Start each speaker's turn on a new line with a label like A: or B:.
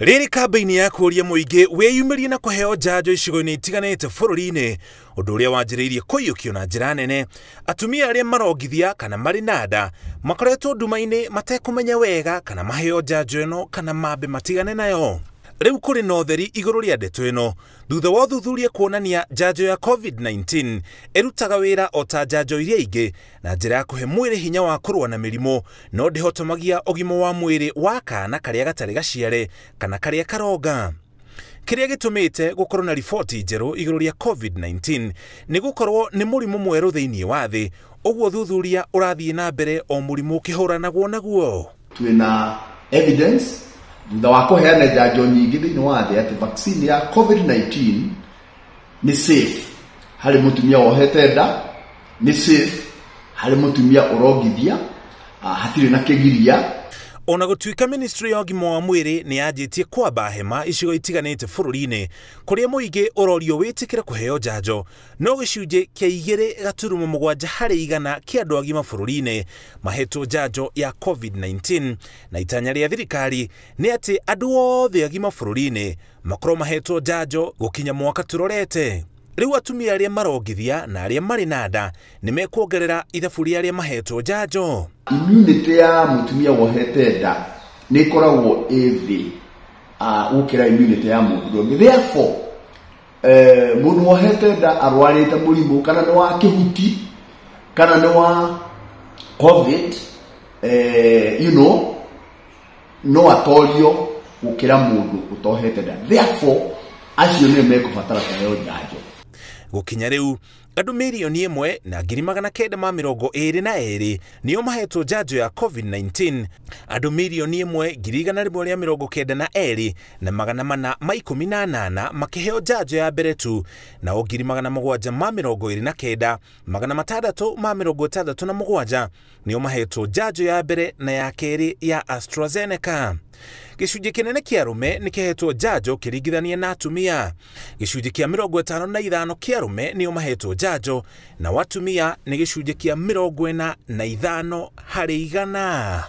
A: rĩrĩ kambĩ-inĩ ya kũũria mũingĩ wĩyumĩrie na kũheo njanjo icigo-inĩ itiganĩte bũrũri-inĩ ũndũ ũrĩa wanjĩrĩirie kũiyũkio na njĩra nene atumia arĩa marongithia kana marĩ na nda makoretwo nduma-inĩ matekũmenya wega kana maheo njanjo ĩno kana mambe matigane nayo rĩu kũrĩ na ũtheri igũrũ rĩa ndeto ĩno thutha wa ũthuthuria kuonania njanjo ya covid-19 ĩrutaga wĩra o ta njanjo iria ingĩ na njĩra ya kũhe mwĩrĩ hinya wa kũrũa na mĩrimũ no ndĩhotomagia ũgima wa mwĩrĩ wa kana karĩa gatarĩ gaciare kana karĩa karonga kĩrĩa gĩtũmĩte gũkorwo na riboti njerũ igũrũ rĩa covid-19 nĩ gũkorwo nĩ mũrimũ mwerũ thĩinĩ wa thĩ ũguo thuthuria ũrathiĩ na mbere o mũrimũ ũkĩhũranagwo naguo twĩna evidence thutha wa kuheana njanjo nyingi thĩinĩ wa thĩ atĩ vaccine ya covid-19 ni
B: safe harĩ mutumia wohete nda ni safe harĩ mutumia ũrongithia ah, hatirĩ na kĩgiria
A: ona gutuika ministry ya ogima wa mwiri ni yanjitie kwamba hema icigo itiganite bururi-ini kuria muingi urorio witikire kuheo njanjo no gicunji kia igiri gaturumo mugwanja hari igana kia andu agima bururi-ini mahetwo njanjo ya covid-19 na itanya ria thirikari ni ati andu othe agima bururi-ini makorwo mahetwo njanjo gukinya mwaka turorete riu atumia aria marongithia na aria mari na nda ni mekuongerera ithabu ria aria mahetwo njanjo immunity ya mutumia wohete nda ni
B: ikoragwo ithi ah, gukira immunity ya mundu ungi therefore eh, mundu wohete nda arwarite murimu kana ni wa kihuti kana ni wa covid eh, you know no atorio
A: gukira mundu utohete nda therefore acio nä mekå batara kũheo njanjo gukinya riu andu milioni imwe na ngiri magana kenda ma mirongo iri na iri nio mahetwo njanjo ya covid-19 andu milioni imwe ngiri igana rimwe ria mirongo kenda na iri na magana mana ma ikumi na anana makiheo njanjo ya mbere tu nao ngiri magana mugwanja ma mirongo iri na kenda magana matandatu ma mirongo itandatu na mugwanja nio mahetwo njanjo ya mbere na ya keri ya astrazeneca gĩcunjĩ kĩnene kia arume ni kĩhetwo njanjo kĩringithania na atumia gĩcunjĩ kia mirongo itano na ithano kia arume nĩo mahetwo njanjo nao atumia ni gicunji kia mirongo na ithano harĩ igana